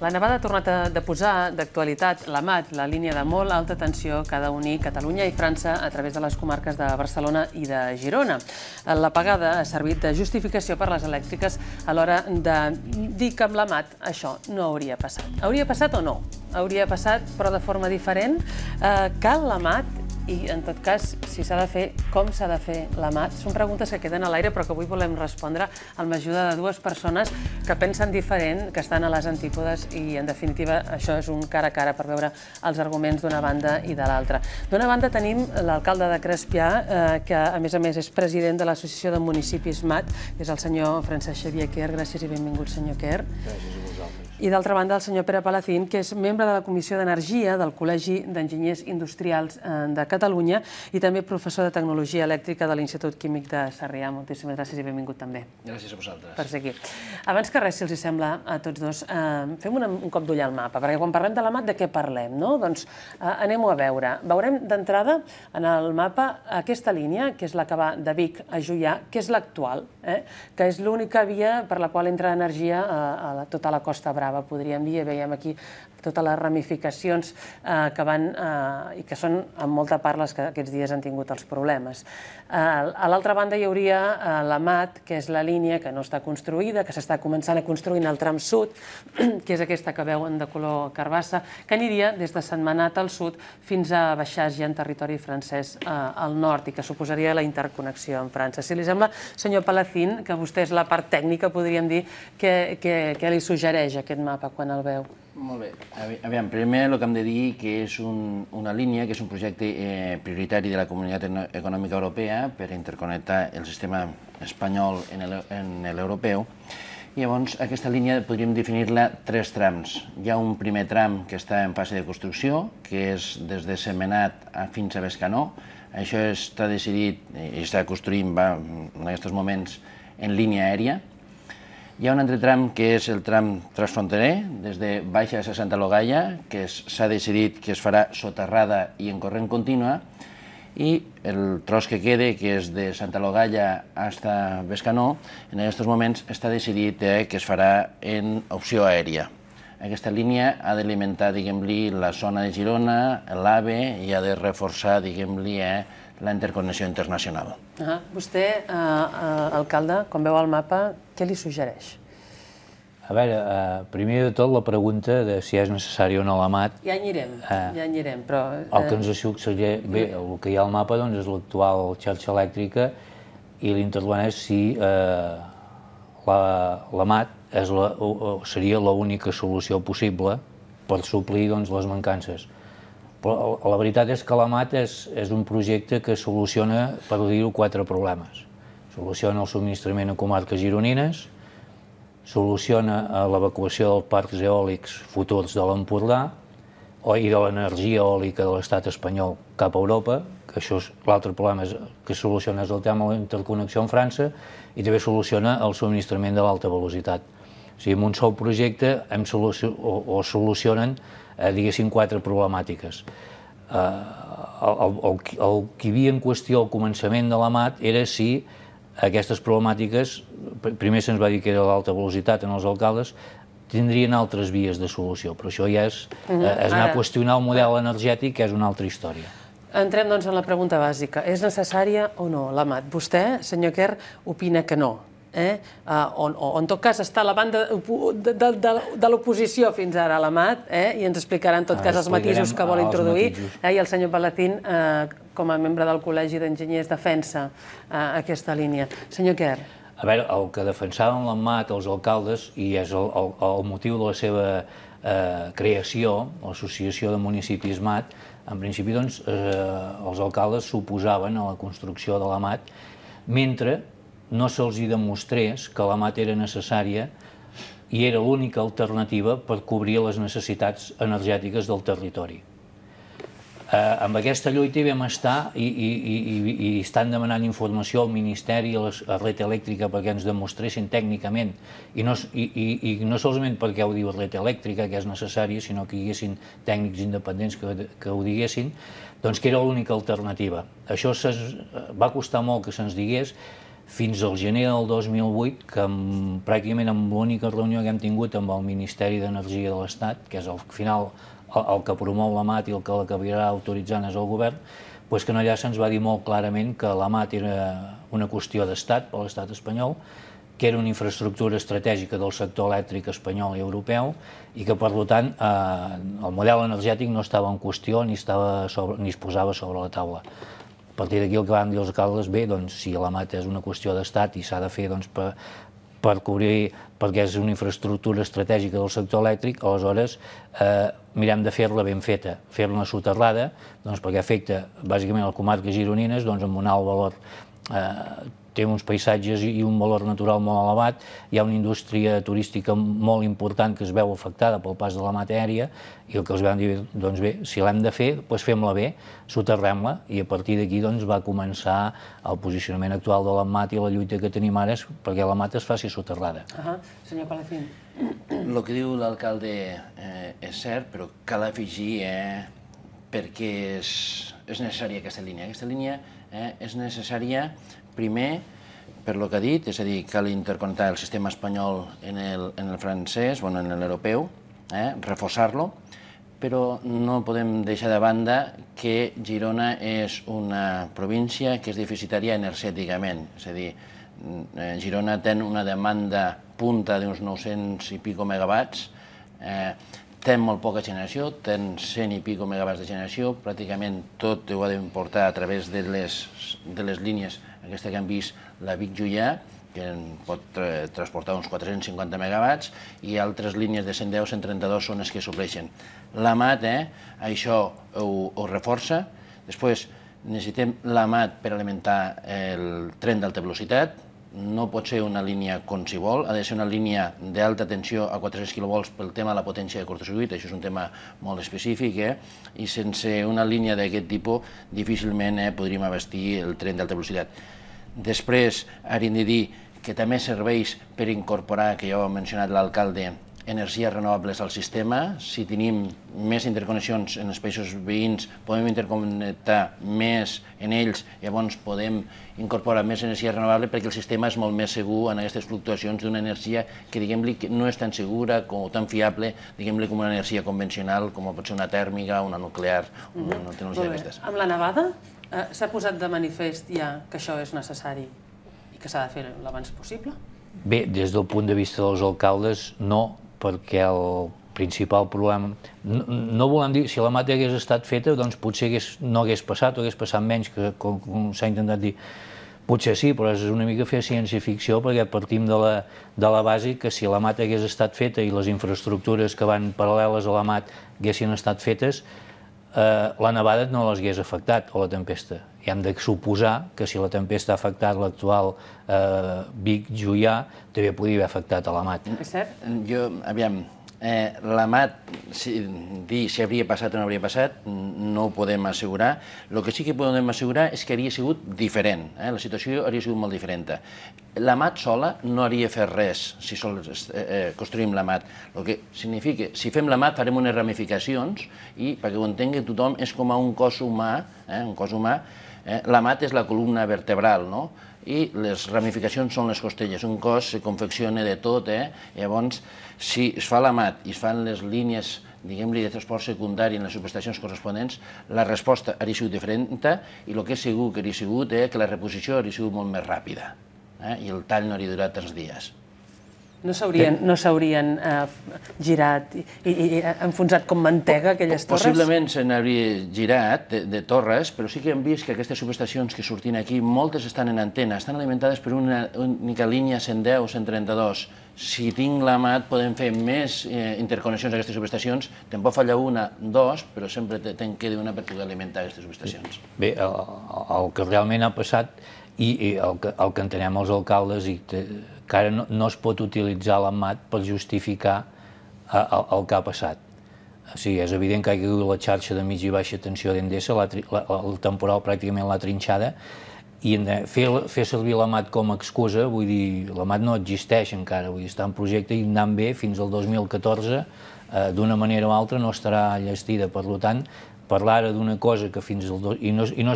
La nevada ha tornat a deposar d'actualitat l'AMAT, la línia de molt alta tensió que ha d'unir Catalunya i França a través de les comarques de Barcelona i de Girona. L'apagada ha servit de justificació per les elèctriques a l'hora de dir que amb l'AMAT això no hauria passat. Hauria passat o no? Hauria passat, però de forma diferent. Eh, que l'AMAT i, en tot cas, si s'ha de fer, com s'ha de fer la mat? Són preguntes que queden a l'aire, però que avui volem respondre amb l'ajuda de dues persones que pensen diferent, que estan a les antípodes, i, en definitiva, això és un cara a cara per veure els arguments d'una banda i de l'altra. D'una banda tenim l'alcalde de Crespià, eh, que, a més a més, és president de l'Associació de Municipis MAT, que és el senyor Francesc Xavier Quer. Gràcies i benvingut, senyor Quer. Gràcies. I d'altra banda, el senyor Pere Palacín, que és membre de la Comissió d'Energia del Col·legi d'Enginyers Industrials eh, de Catalunya i també professor de Tecnologia Elèctrica de l'Institut Químic de Sarrià. Moltíssimes gràcies i benvingut també. Gràcies a vosaltres. Per ser aquí. Abans que res, si els hi sembla a tots dos, eh, fem un, un cop d'ull al mapa, perquè quan parlem de la MAT, de què parlem? No? Doncs eh, anem-ho a veure. Veurem d'entrada en el mapa aquesta línia, que és la que va de Vic a Juià, que és l'actual, eh? que és l'única via per la qual entra energia a, eh, a la, tota la Costa Brava esperava, podríem dir. Veiem aquí totes les ramificacions eh, que van, eh, i que són en molta part les que aquests dies han tingut els problemes. Eh, a l'altra banda hi hauria eh, MAT, que és la línia que no està construïda, que s'està començant a construir en el tram sud, que és aquesta que veuen de color carbassa, que aniria des de Setmanat al sud fins a baixar ja en territori francès eh, al nord i que suposaria la interconnexió amb França. Si li sembla, senyor Palacín, que vostè és la part tècnica, podríem dir, què li suggereix aquest mapa quan el veu? Molt bé. Aviam, primer el que hem de dir que és un, una línia, que és un projecte eh, prioritari de la Comunitat Econòmica Europea per interconnectar el sistema espanyol en l'europeu. Llavors, aquesta línia podríem definir-la tres trams. Hi ha un primer tram que està en fase de construcció, que és des de Semenat a fins a Bescanó. Això està decidit eh, i està construint va, en aquests moments en línia aèria, hi ha un altre tram que és el tram transfronterer, des de Baixa a Santa Logaia, que s'ha decidit que es farà soterrada i en corrent contínua, i el tros que quede, que és de Santa fins hasta Bescanó, en aquests moments està decidit eh, que es farà en opció aèria. Aquesta línia ha d'alimentar, diguem-li, la zona de Girona, l'AVE, i ha de reforçar, diguem-li, eh, la interconnexió internacional. Ah, vostè, eh, eh alcalde, com veu el mapa, què li suggereix? A veure, eh, primer de tot la pregunta de si és necessari o no l'AMAT. Ja anirem, eh, ja anirem, però... El que eh, ens suggereix, bé, el que hi ha al mapa doncs, és l'actual xarxa elèctrica i l'interloent és si l'AMAT la, és la, o, seria l'única solució possible per suplir doncs, les mancances. Però la veritat és que la MAT és, és un projecte que soluciona, per dir-ho, quatre problemes. Soluciona el subministrament a comarques gironines, soluciona eh, l'evacuació dels parcs eòlics futurs de l'Empordà i de l'energia eòlica de l'estat espanyol cap a Europa, que això és l'altre problema és, que soluciona és el tema de la interconnexió amb França i també soluciona el subministrament de l'alta velocitat o sigui, amb un sol projecte hem solució, o, o solucionen, eh, diguéssim, quatre problemàtiques. Eh, el, el, el que hi havia en qüestió al començament de l'AMAT era si aquestes problemàtiques, primer se'ns va dir que era l'alta velocitat en els alcaldes, tindrien altres vies de solució, però això ja és, eh, mhm. és anar Ara. a qüestionar el model energètic, que és una altra història. Entrem, doncs, en la pregunta bàsica. És necessària o no l'AMAT? Vostè, senyor Kerr, opina que no, Eh? eh? on, on, en tot cas està a la banda de, de, de, l'oposició fins ara, l'Amat, eh? i ens explicarà en tot ah, cas els matisos que vol introduir, eh? i el senyor Palacín, eh, com a membre del Col·legi d'Enginyers, defensa eh, aquesta línia. Senyor Kerr. A veure, el que defensaven l'Amat, els alcaldes, i és el, el, motiu de la seva eh, creació, l'Associació de Municipis MAT, en principi doncs, eh, els alcaldes s'oposaven a la construcció de l'AMAT, mentre no se'ls demostrés que la mat era necessària i era l'única alternativa per cobrir les necessitats energètiques del territori. Eh, amb aquesta lluita hi vam estar i, i, i, i estan demanant informació al Ministeri, a, la Red Elèctrica, perquè ens demostressin tècnicament, i no, i, i, i no solament perquè ho diu la Red Elèctrica, que és necessari, sinó que hi haguessin tècnics independents que, que ho diguessin, doncs que era l'única alternativa. Això va costar molt que se'ns digués, fins al gener del 2008, que amb, pràcticament amb l'única reunió que hem tingut amb el Ministeri d'Energia de l'Estat, que és al final el, el que promou la MAT i el que l'acabarà autoritzant és el govern, doncs que allà se'ns va dir molt clarament que la MAT era una qüestió d'estat per l'estat espanyol, que era una infraestructura estratègica del sector elèctric espanyol i europeu i que, per tant, eh, el model energètic no estava en qüestió ni, estava sobre, ni es posava sobre la taula. A partir d'aquí el que van dir els alcaldes, bé, doncs, si la mata és una qüestió d'estat i s'ha de fer doncs, per, per cobrir, perquè és una infraestructura estratègica del sector elèctric, aleshores eh, mirem de fer-la ben feta, fer-la soterrada, doncs, perquè afecta bàsicament el comarca gironines doncs, amb un alt valor eh, té uns paisatges i un valor natural molt elevat, hi ha una indústria turística molt important que es veu afectada pel pas de la matèria i el que els van dir, doncs bé, si l'hem de fer, doncs fem-la bé, soterrem-la i a partir d'aquí doncs, va començar el posicionament actual de la mat i la lluita que tenim ara és perquè la mat es faci soterrada. Uh -huh. Senyor Palacín. El que diu l'alcalde eh, és cert, però cal afegir eh, perquè és, és necessària aquesta línia. Aquesta línia eh, és necessària Primer, per lo que ha dit, és a dir, cal interconnectar el sistema espanyol en el, en el francès, bueno, en l'europeu, eh, reforçar-lo, però no podem deixar de banda que Girona és una província que és deficitària energèticament, és a dir, mm, eh, Girona té una demanda punta d'uns 900 i pico megawatts, eh, té molt poca generació, té 100 i pico megawatts de generació, pràcticament tot ho ha d'importar a través de les, de les línies aquesta que hem vist, la Vic Jullà, que en pot transportar uns 450 megawatts, i altres línies de 110, 132 són les que supleixen. MAT, eh, això ho, ho reforça. Després, necessitem la MAT per alimentar el tren d'alta velocitat, no pot ser una línia com si vol, ha de ser una línia d'alta tensió a 400 kV pel tema de la potència de cortocircuit, això és un tema molt específic, eh? i sense una línia d'aquest tipus difícilment eh, podríem abastir el tren d'alta velocitat. Després, hem de dir que també serveix per incorporar, que ja ho ha mencionat l'alcalde, energies renovables al sistema. Si tenim més interconnexions en els països veïns, podem interconnectar més en ells, llavors podem incorporar més energia renovable perquè el sistema és molt més segur en aquestes fluctuacions d'una energia que, diguem-li, no és tan segura o tan fiable, diguem-li, com una energia convencional, com pot ser una tèrmica, una nuclear, o mhm. una tecnologia d'aquestes. Amb la nevada eh, s'ha posat de manifest ja que això és necessari i que s'ha de fer l'abans possible? Bé, des del punt de vista dels alcaldes, no, perquè el principal problema... No, no volem dir, si la mata hagués estat feta, doncs potser hagués, no hagués passat o hagués passat menys, que, com, com s'ha intentat dir. Potser sí, però és una mica fer ciència-ficció perquè partim de la, de la base que si la mata hagués estat feta i les infraestructures que van paral·leles a la mat haguessin estat fetes, eh, la nevada no les hagués afectat, o la tempesta. I hem de suposar que si la tempesta ha afectat l'actual eh, Vic Juià, també podria haver afectat a la Mat. És cert? Jo, aviam, Eh, mat, si, dir si hauria passat o no hauria passat, no ho podem assegurar. El que sí que podem assegurar és que hauria sigut diferent, eh? la situació hauria sigut molt diferent. mat sola no hauria fet res si sols eh, eh construïm mat. El que significa, si fem la mat farem unes ramificacions i, perquè ho entengui tothom, és com a un cos humà, eh? un cos humà, eh? mat és la columna vertebral, no? i les ramificacions són les costelles. Un cos se confecciona de tot, eh? Llavors, si es fa la mat i es fan les línies diguem-li, de transport secundari en les subestacions corresponents, la resposta hauria sigut diferent i el que és segur que hauria sigut eh, que la reposició hauria sigut molt més ràpida eh, i el tall no hauria durat tants dies. No s'haurien no eh, girat i, i, i eh, enfonsat com mantega aquelles torres? Possiblement se n'hauria girat de, de torres, però sí que hem vist que aquestes subestacions que sortin aquí, moltes estan en antena, estan alimentades per una única línia 110, 132. Si tinc la mà, podem fer més eh, interconnexions a aquestes subestacions. Tampoc falla una, dos, però sempre te'n queda una per poder alimentar aquestes subestacions. Bé, el, el que realment ha passat i, i el, que, el que entenem els alcaldes i te, que ara no, no es pot utilitzar l'amat per justificar eh, el, el que ha passat. O sigui, és evident que ha caigut la xarxa de mig i baixa tensió d'Endesa, el temporal pràcticament l'ha trinxada, i fer, fer servir l'AMAT com a excusa, vull dir, l'AMAT no existeix encara, vull dir, està en projecte i anant bé fins al 2014, eh, d'una manera o altra no estarà llestida. Per tant, parlar d'una cosa que fins al... I no, i, no,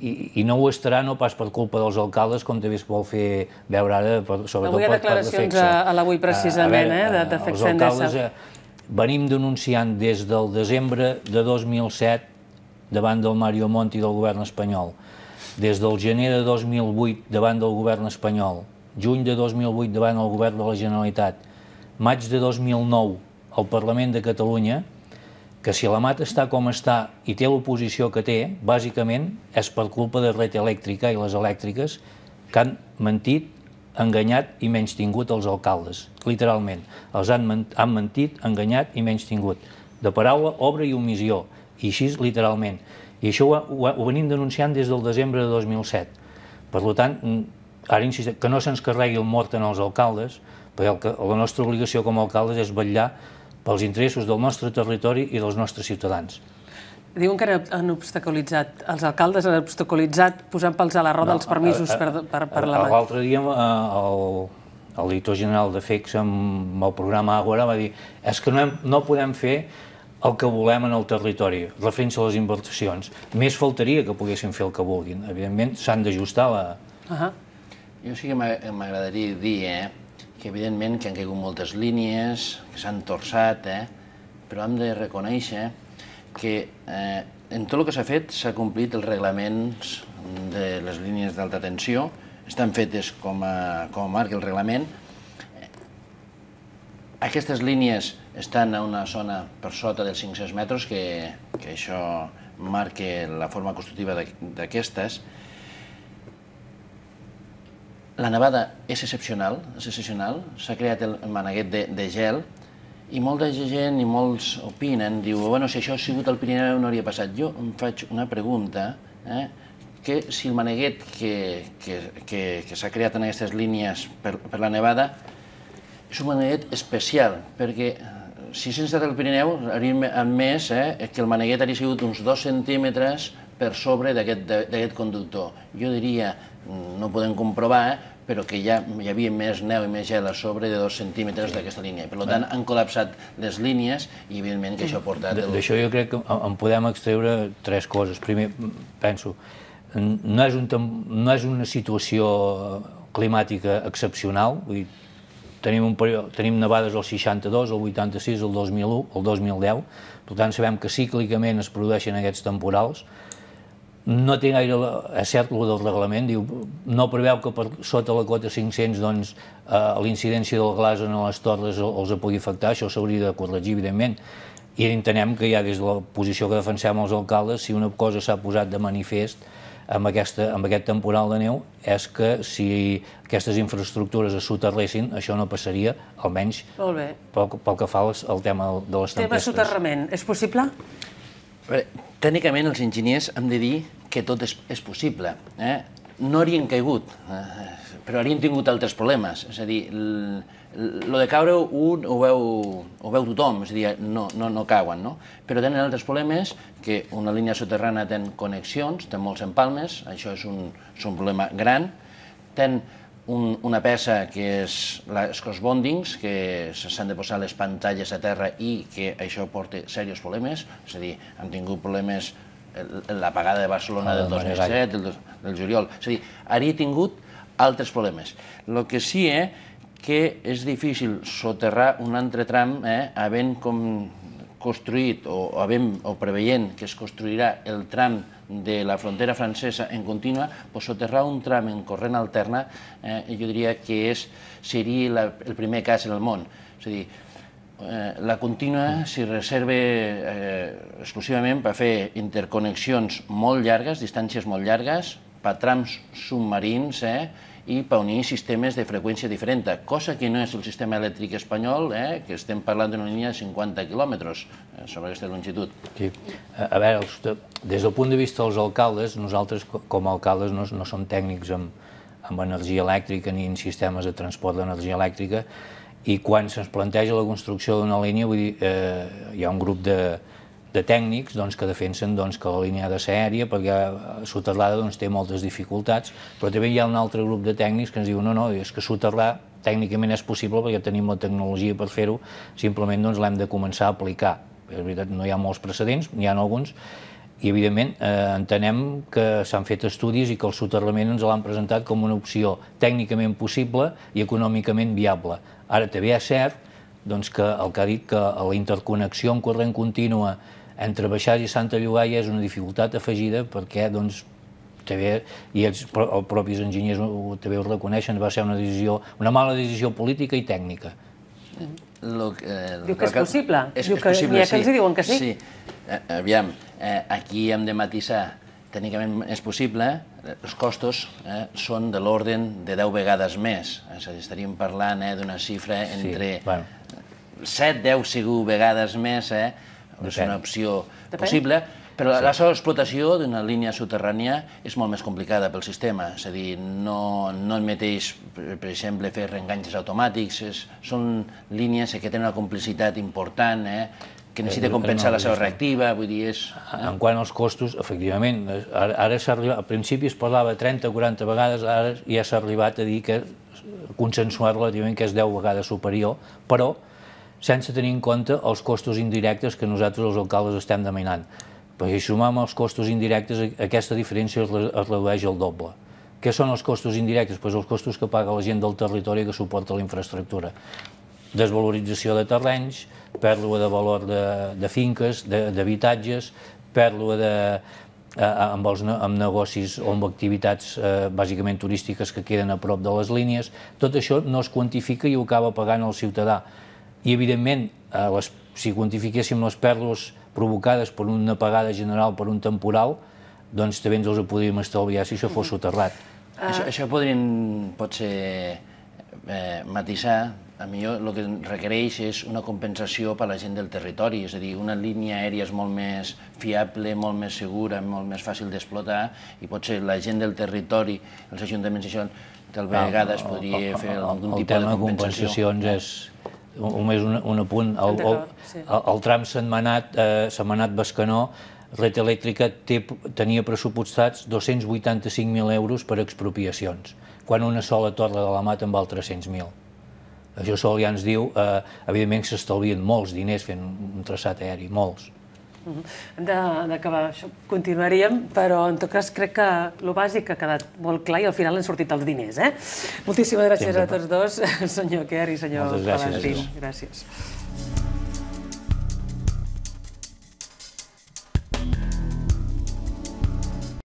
i, i no ho estarà no pas per culpa dels alcaldes, com també es vol fer veure ara, per, sobretot Avui hi ha declaracions a, a l'avui precisament, a, a veure, eh, de, de Els alcaldes a, eh, venim denunciant des del desembre de 2007 davant del Mario Monti del govern espanyol, des del gener de 2008 davant del govern espanyol, juny de 2008 davant el govern de la Generalitat, maig de 2009 al Parlament de Catalunya, que si la mata està com està i té l'oposició que té, bàsicament és per culpa de Red Elèctrica i les elèctriques que han mentit, enganyat i menys tingut els alcaldes, literalment. Els han, han mentit, enganyat i menys tingut. De paraula, obra i omissió, i així literalment. I això ho, ho, ho venim denunciant des del desembre de 2007. Per tant, ara insisteixo, que no se'ns carregui el mort en els alcaldes, perquè el que, la nostra obligació com a alcaldes és vetllar pels interessos del nostre territori i dels nostres ciutadans. Diuen que han obstaculitzat, els alcaldes han obstaculitzat posant pels a la roda no, els permisos a, a, per, per, per la mà. L'altre dia eh, el, el director general de FEX amb el programa Agora va dir és es que no, hem, no podem fer el que volem en el territori, referint-se a les inversions. Més faltaria que poguessin fer el que vulguin. Evidentment, s'han d'ajustar la... Uh -huh. Jo sí que m'agradaria dir, eh, que evidentment que han caigut moltes línies, que s'han torçat, eh? però hem de reconèixer que eh, en tot el que s'ha fet s'ha complit els reglaments de les línies d'alta tensió, estan fetes com a, com a marca el reglament. Aquestes línies estan a una zona per sota dels 500 metres, que, que això marque la forma constructiva d'aquestes, la nevada és excepcional, és excepcional, s'ha creat el maneguet de, de gel i molta gent i molts opinen, diu, bueno, si això ha sigut al Pirineu no hauria passat. Jo em faig una pregunta, eh, que si el maneguet que, que, que, que s'ha creat en aquestes línies per, per la nevada és un maneguet especial, perquè si sense estat al Pirineu, hauríem admès eh, que el maneguet hauria sigut uns dos centímetres per sobre d'aquest conductor. Jo diria, mm, no podem comprovar, eh, però que ja hi havia més neu i més gel a sobre de dos centímetres d'aquesta línia. Per tant, han col·lapsat les línies i, evidentment, que això ha portat... El... D'això jo crec que en podem extreure tres coses. Primer, penso, no és, un, no és una situació climàtica excepcional, vull dir, tenim, un període, tenim nevades el 62, el 86, el 2001, el 2010, per tant sabem que cíclicament es produeixen aquests temporals, no té gaire... És cert el del reglament, diu, no preveu que per sota la cota 500 doncs, eh, l'incidència del glas en les torres els pugui afectar, això s'hauria de corregir, evidentment, i entenem que ja des de la posició que defensem els alcaldes, si una cosa s'ha posat de manifest, amb, aquesta, amb aquest temporal de neu és que si aquestes infraestructures es soterressin, això no passaria, almenys pel, pel que fa al, al tema de les tempestes. Tema soterrament, és possible? Veure, tècnicament els enginyers hem de dir que tot és, és possible. Eh? No haurien caigut. Eh? però havíem tingut altres problemes. És a dir, lo de caure un ho veu, ho veu tothom, és a dir, no, no, no cauen, no? Però tenen altres problemes, que una línia soterrana ten connexions, ten molts empalmes, això és un, és un problema gran, ten un, una peça que és les crossbondings, que s'han de posar les pantalles a terra i que això porta serios problemes, és a dir, han tingut problemes l'apagada de Barcelona ah, del 2007, del, del juliol, és a dir, hauria tingut altres problemes. El que sí, eh, que és difícil soterrar un altre tram eh, havent com construït o, havent, o preveient que es construirà el tram de la frontera francesa en contínua, pues, soterrar un tram en corrent alterna eh, jo diria que és, seria la, el primer cas en el món. És a dir, eh, la contínua s'hi reserva eh, exclusivament per fer interconnexions molt llargues, distàncies molt llargues, per trams submarins eh, i per unir sistemes de freqüència diferent, cosa que no és el sistema elèctric espanyol, eh, que estem parlant d'una línia de 50 quilòmetres eh, sobre aquesta longitud. Sí. A veure, des del punt de vista dels alcaldes, nosaltres com a alcaldes no, no som tècnics amb, amb energia elèctrica ni en sistemes de transport d'energia elèctrica, i quan se'ns planteja la construcció d'una línia, vull dir, eh, hi ha un grup de, de tècnics doncs, que defensen doncs, que la línia ha de ser aèria perquè soterrada doncs, té moltes dificultats, però també hi ha un altre grup de tècnics que ens diu no, no, és que Soterrada tècnicament és possible perquè tenim la tecnologia per fer-ho, simplement doncs, l'hem de començar a aplicar. És veritat, no hi ha molts precedents, n'hi ha alguns, i evidentment eh, entenem que s'han fet estudis i que el soterrament ens l'han presentat com una opció tècnicament possible i econòmicament viable. Ara també és cert doncs que el que ha dit que la interconnexió en corrent contínua entre Baixàs i Santa Llogaia és una dificultat afegida perquè doncs, també, i els, els propis enginyers ho, també ho reconeixen, va ser una decisió, una mala decisió política i tècnica. Lo, eh, Diu que és possible. És, Diu que, possible, que, sí. que els diuen que sí. sí. Eh, aviam, eh, aquí hem de matisar. Tècnicament és possible, els costos eh, són de l'ordre de 10 vegades més. estaríem parlant eh, d'una xifra entre... Sí, bueno 7, 10, segur, vegades més, eh? És una opció Depèn. possible. Però la, sí. la seva explotació d'una línia subterrània és molt més complicada pel sistema, és a dir, no, no admeteix, per, per exemple, fer reenganxes automàtics, és, són línies que tenen una complicitat important, eh? que necessita compensar la seva reactiva, vull dir, és... En quant als costos, efectivament, ara, ara s'ha arribat, al principi es parlava 30 o 40 vegades, ara ja s'ha arribat a dir que consensuar relativament que és 10 vegades superior, però sense tenir en compte els costos indirectes que nosaltres els alcaldes estem demanant. Però si sumam els costos indirectes, aquesta diferència es, es redueix al doble. Què són els costos indirectes? Pues els costos que paga la gent del territori que suporta la infraestructura. Desvalorització de terrenys, pèrdua de valor de, de finques, d'habitatges, pèrdua de, eh, amb, els, amb negocis o amb activitats eh, bàsicament turístiques que queden a prop de les línies. Tot això no es quantifica i ho acaba pagant el ciutadà i evidentment eh, les, si quantifiquéssim les pèrdues provocades per una pagada general per un temporal, doncs també ens els podríem estalviar si això fos soterrat. Ah. Això, això podríem, ser, eh, matisar, a mi el que requereix és una compensació per a la gent del territori, és a dir, una línia aèria és molt més fiable, molt més segura, molt més fàcil d'explotar, i potser la gent del territori, els ajuntaments, això, tal vegada es podria ah, fer algun tipus de compensació. El tema de compensacions és, només un, un apunt, el, el, el, el tram setmanat, eh, setmanat Bascanó, Red Elèctrica té, tenia pressupostats 285.000 euros per expropiacions, quan una sola torre de la mat en val 300.000. Això sol ja ens diu, eh, evidentment s'estalvien molts diners fent un traçat aeri, molts de, de d'acabar això, continuaríem, però en tot cas crec que el bàsic ha quedat molt clar i al final han sortit els diners. Eh? Moltíssimes gràcies Temps a tots dos, senyor Kerr i senyor Valentí. Gràcies. gràcies.